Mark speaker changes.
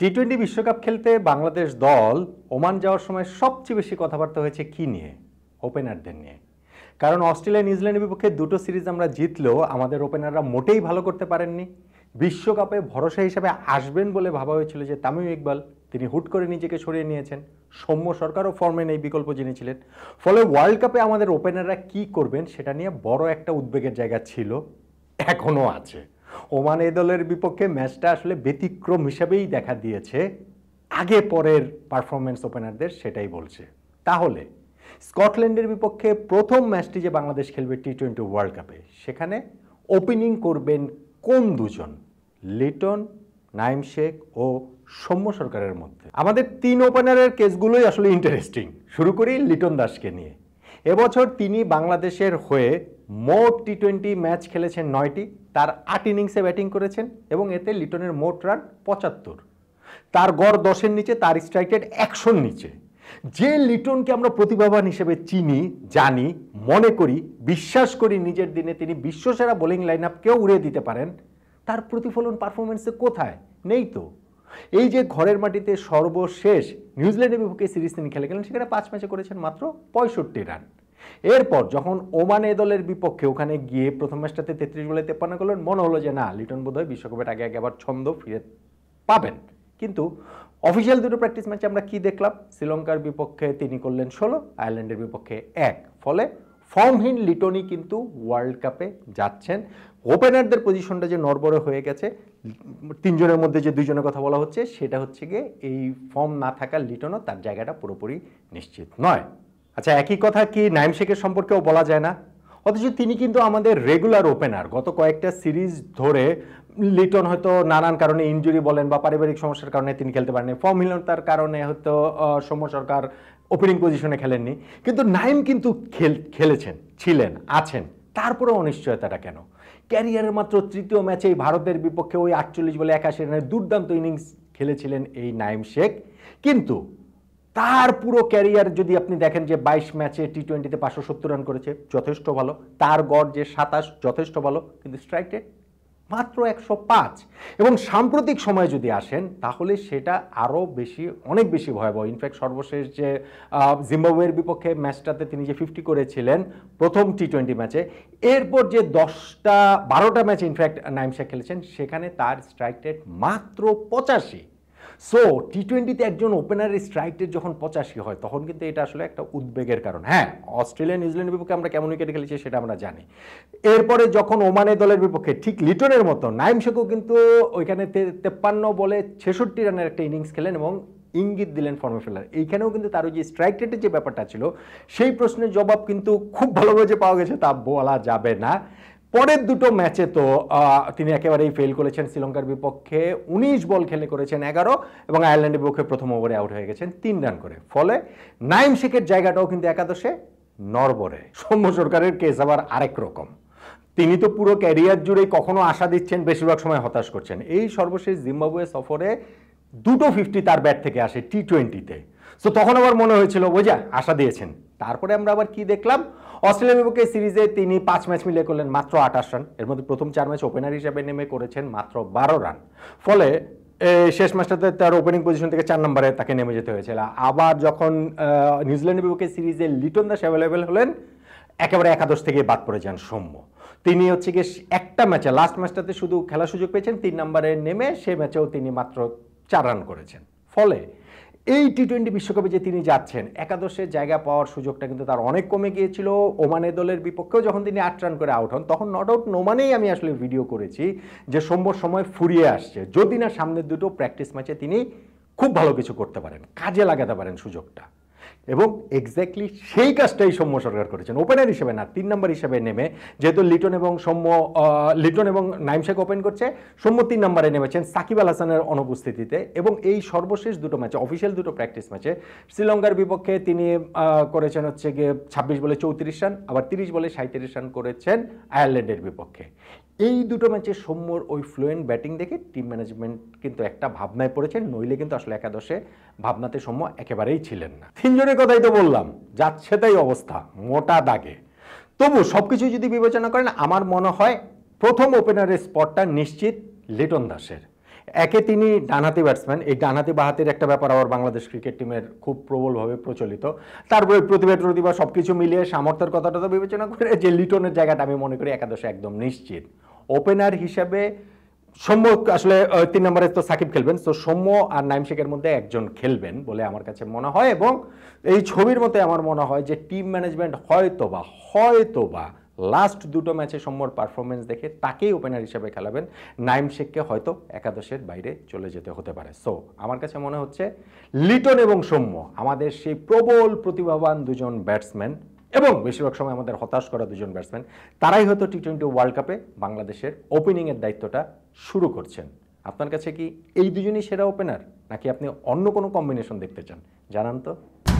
Speaker 1: T twenty বিশ্বকাপ খেলতে বাংলাদেশ দল ওমান যাওয়ার সময় সবচেয়ে বেশি কথাবার্তা হয়েছে কি নিয়ে ওপেনারদের নিয়ে কারণ অস্ট্রেলিয়া নিউজিল্যান্ডের বিপক্ষে দুটো সিরিজ আমরা জিতলেও আমাদের ওপেনাররা মোটেই ভালো করতে পারেননি বিশ্বকাপে ভরসা হিসাবে আসবেন বলে ভাবা হয়েছিল যে তামিম ইকবাল তিনি হুট করে নিজেকে সরিয়ে নিয়েছেন সৌম্য সরকারও ফর্মে নেই বিকল্প জেনেছিলেন ফলে ওয়ার্ল্ড কাপে আমাদের ওপেনাররা কি করবেন সেটা নিয়ে বড় একটা উদ্বেগের জায়গা ছিল এখনও আছে ওমান এ দলের বিপক্ষে ম্যাচটা আসলে ব্যতিক্রম হিসেবেই দেখা দিয়েছে আগে পরের পারফরমেন্স ওপেনারদের সেটাই বলছে তাহলে স্কটল্যান্ডের বিপক্ষে প্রথম ম্যাচটি যে বাংলাদেশ খেলবে টি টোয়েন্টি ওয়ার্ল্ড কাপে সেখানে ওপেনিং করবেন কোন দুজন লিটন নাইম শেখ ও সৌম্য সরকারের মধ্যে আমাদের তিন ওপেনারের কেসগুলোই আসলে ইন্টারেস্টিং শুরু করি লিটন দাসকে নিয়ে এবছর তিনি বাংলাদেশের হয়ে মোট টি টোয়েন্টি ম্যাচ খেলেছেন নয়টি তার আট ইনিংসে ব্যাটিং করেছেন এবং এতে লিটনের মোট রান পঁচাত্তর তার গড় দশের নিচে তার স্ট্রাইক রেট একশোর নিচে যে লিটনকে আমরা প্রতিভাবান হিসেবে চিনি জানি মনে করি বিশ্বাস করি নিজের দিনে তিনি বিশ্বসেরা বোলিং লাইন আপকেও উড়িয়ে দিতে পারেন তার প্রতিফলন পারফরমেন্সে কোথায় নেই তো এই যে ঘরের মাটিতে সর্বশেষ নিউজিল্যান্ডের বিপক্ষে সিরিজ তিনি খেলে গেলেন সেখানে পাঁচ ম্যাচে করেছেন মাত্র পঁয়ষট্টি রান এরপর যখন ওমান এ দলের বিপক্ষে ওখানে গিয়ে প্রথম ম্যাচটাতে তেত্রিশ বলে তেপ্পান্ন করলেন মনে হলো যে না লিটন হয় বিশ্বকাপের আগে আগে আবার ছন্দ ফিরে পাবেন কিন্তু অফিসিয়াল দুটো প্র্যাকটিস ম্যাচে আমরা কি দেখলাম শ্রীলঙ্কার বিপক্ষে তিনি করলেন ষোলো আয়ারল্যান্ডের বিপক্ষে এক ফলে ফর্মহীন লিটনই কিন্তু ওয়ার্ল্ড কাপে যাচ্ছেন ওপেনারদের পজিশনটা যে নরবরে হয়ে গেছে তিনজনের মধ্যে যে দুইজনের কথা বলা হচ্ছে সেটা হচ্ছে গিয়ে এই ফর্ম না থাকা লিটনও তার জায়গাটা পুরোপুরি নিশ্চিত নয় আচ্ছা একই কথা কি নাইম শেখের সম্পর্কেও বলা যায় না অথচ তিনি কিন্তু আমাদের রেগুলার ওপেনার গত কয়েকটা সিরিজ ধরে লিটন হয়তো নানান কারণে ইঞ্জুরি বলেন বা পারিবারিক সমস্যার কারণে তিনি খেলতে পারেন ফর্মহীনতার কারণে হয়তো সৌম্য সরকার ওপেনিং পজিশনে খেলেননি কিন্তু নাইম কিন্তু খেল খেলেছেন ছিলেন আছেন তারপরেও অনিশ্চয়তাটা কেন ক্যারিয়ারের মাত্র তৃতীয় ম্যাচেই ভারতের বিপক্ষে ওই আটচল্লিশ বলে একাশি রানের দুর্দান্ত ইনিংস খেলেছিলেন এই নাইম শেখ কিন্তু তার পুরো ক্যারিয়ার যদি আপনি দেখেন যে বাইশ ম্যাচে টি টোয়েন্টিতে পাঁচশো সত্তর রান করেছে যথেষ্ট ভালো তার গড় যে সাতাশ যথেষ্ট ভালো কিন্তু স্ট্রাইক রেট মাত্র একশো পাঁচ এবং সাম্প্রতিক সময়ে যদি আসেন তাহলে সেটা আরও বেশি অনেক বেশি ভয়াবহ ইনফ্যাক্ট সর্বশেষ যে জিম্বাবুয়ের বিপক্ষে ম্যাচটাতে তিনি যে ফিফটি করেছিলেন প্রথম টি টোয়েন্টি ম্যাচে এরপর যে দশটা বারোটা ম্যাচ ইনফ্যাক্ট নাইমসা খেলেছেন সেখানে তার স্ট্রাইক রেট মাত্র পঁচাশি সো টি টোয়েন্টিতে একজন ওপেনারের স্ট্রাইক যখন পঁচাশি হয় তখন কিন্তু এটা আসলে একটা উদ্বেগের কারণ হ্যাঁ অস্ট্রেলিয়া নিউজিল্যান্ডের বিপক্ষে আমরা কেমন উইকেট খেলেছি সেটা আমরা জানি এরপরে যখন ওমানের দলের বিপক্ষে ঠিক লিটনের মতো নাইম শেখও কিন্তু ওইখানে তেপ্পান্ন বলে ছেষট্টি রানের একটা ইনিংস খেলেন এবং ইঙ্গিত দিলেন ফর্মে ফেলার এইখানেও কিন্তু তার যে স্ট্রাইক রেটের যে ব্যাপারটা ছিল সেই প্রশ্নের জবাব কিন্তু খুব ভালোভাবে যে পাওয়া গেছে তা বলা যাবে না পরের দুটো ম্যাচে তো তিনি একেবারেই ফেল করেছেন শ্রীলঙ্কার বিপক্ষে উনিশ বল খেলে করেছেন এগারো এবং আয়ারল্যান্ডের বিপক্ষে প্রথম ওভারে আউট হয়ে গেছেন তিন রান করে ফলে নাইম শেখের জায়গাটাও কিন্তু একাদশে নরবরে সৌম্য সরকারের কেস আবার আরেক রকম তিনি তো পুরো ক্যারিয়ার জুড়ে কখনো আশা দিচ্ছেন বেশিরভাগ সময় হতাশ করছেন এই সর্বশেষ জিম্বাবুয়ে সফরে দুটো ফিফটি তার ব্যাট থেকে আসে টি টোয়েন্টিতে সো তখন আবার মনে হয়েছিল বোঝা আশা দিয়েছেন তারপরে আমরা আবার কি দেখলাম অস্ট্রেলিয়ার বিপক্ষে সিরিজে তিনি পাঁচ ম্যাচ মিলিয়ে করলেন মাত্র আঠাশ রান এর মধ্যে প্রথম চার ম্যাচ ওপেনার হিসেবে নেমে করেছেন মাত্র বারো রান ফলে শেষ ম্যাচটাতে তার ওপেনিং পজিশন থেকে চার নম্বরে তাকে নেমে যেতে হয়েছিল আবার যখন নিউজিল্যান্ডের বিপক্ষে সিরিজে লিটন দাস অ্যাভেলেবেল হলেন একেবারে একাদশ থেকে বাদ পড়ে যান সৌম্য তিনি হচ্ছে গিয়ে একটা ম্যাচে লাস্ট ম্যাচটাতে শুধু খেলার সুযোগ পেয়েছেন তিন নম্বরে নেমে সে ম্যাচেও তিনি মাত্র চার রান করেছেন ফলে এই টি টোয়েন্টি বিশ্বকাপে যে তিনি যাচ্ছেন একাদশে জায়গা পাওয়ার সুযোগটা কিন্তু তার অনেক কমে গিয়েছিল ওমানে দলের বিপক্ষেও যখন তিনি আট রান করে আউট হন তখন নট আউট নোমানেই আমি আসলে ভিডিও করেছি যে সোমবার সময় ফুরিয়ে আসছে যদি না সামনের দুটো প্র্যাকটিস ম্যাচে তিনি খুব ভালো কিছু করতে পারেন কাজে লাগাতে পারেন সুযোগটা এবং এক্স্যাক্টলি সেই কাজটাই সৌম্য সরকার করেছেন ওপেনার হিসেবে না তিন নম্বর হিসেবে নেমে যেহেতু লিটন এবং সৌম্য লিটন এবং নাইম শেখ ওপেন করছে সৌম্য তিন নম্বরে নেমেছেন সাকিব আল হাসানের অনুপস্থিতিতে এবং এই সর্বশেষ দুটো ম্যাচে অফিসিয়াল দুটো প্র্যাকটিস ম্যাচে শ্রীলঙ্কার বিপক্ষে তিনি করেছেন হচ্ছে গিয়ে ছাব্বিশ বলে চৌত্রিশ রান আবার তিরিশ বলে সাঁত্রিশ রান করেছেন আয়ারল্যান্ডের বিপক্ষে এই দুটো ম্যাচে সৌম্যর ওই ফ্লুয়েন্ট ব্যাটিং দেখে টিম ম্যানেজমেন্ট কিন্তু একটা ভাবনায় পড়েছে নইলে কিন্তু আসলে একাদশে ভাবনাতে সৌম্য একেবারেই ছিলেন না তিনজনের কথাই তো বললাম যাচ্ছে তাই অবস্থা মোটা দাগে তবু সব কিছু যদি বিবেচনা করেন আমার মনে হয় প্রথম ওপেনারের স্পটটা নিশ্চিত লিটন দাসের একে তিনি ডানহাতি ব্যাটসম্যান এই ডানহাতি বাহাতির একটা ব্যাপার আবার বাংলাদেশ ক্রিকেট টিমের খুব প্রবলভাবে প্রচলিত তারপরে প্রতিভা প্রতিভা সব কিছু মিলিয়ে সামর্থ্যের কথাটা তো বিবেচনা করে যে লিটনের জায়গাটা আমি মনে করি একাদশে একদম নিশ্চিত ওপেনার হিসাবে সৌম্য আসলে তিন নম্বরে তো সাকিব খেলবেন তো সৌম্য আর নাইম শেখের মধ্যে একজন খেলবেন বলে আমার কাছে মনে হয় এবং এই ছবির মতে আমার মনে হয় যে টিম ম্যানেজমেন্ট হয়তো বা হয়তো বা লাস্ট দুটো ম্যাচে সৌম্যর পারফরমেন্স দেখে তাকেই ওপেনার হিসেবে খেলাবেন নাইম শেখকে হয়তো একাদশের বাইরে চলে যেতে হতে পারে সো আমার কাছে মনে হচ্ছে লিটন এবং সৌম্য আমাদের সেই প্রবল প্রতিভাবান দুজন ব্যাটসম্যান এবং বেশিরভাগ সময় আমাদের হতাশ করা দুজন ব্যাটসম্যান তারাই হয়তো টি টোয়েন্টি ওয়ার্ল্ড কাপে বাংলাদেশের ওপেনিংয়ের দায়িত্বটা শুরু করছেন আপনার কাছে কি এই দুজনই সেরা ওপেনার নাকি আপনি অন্য কোনো কম্বিনেশন দেখতে চান জানান তো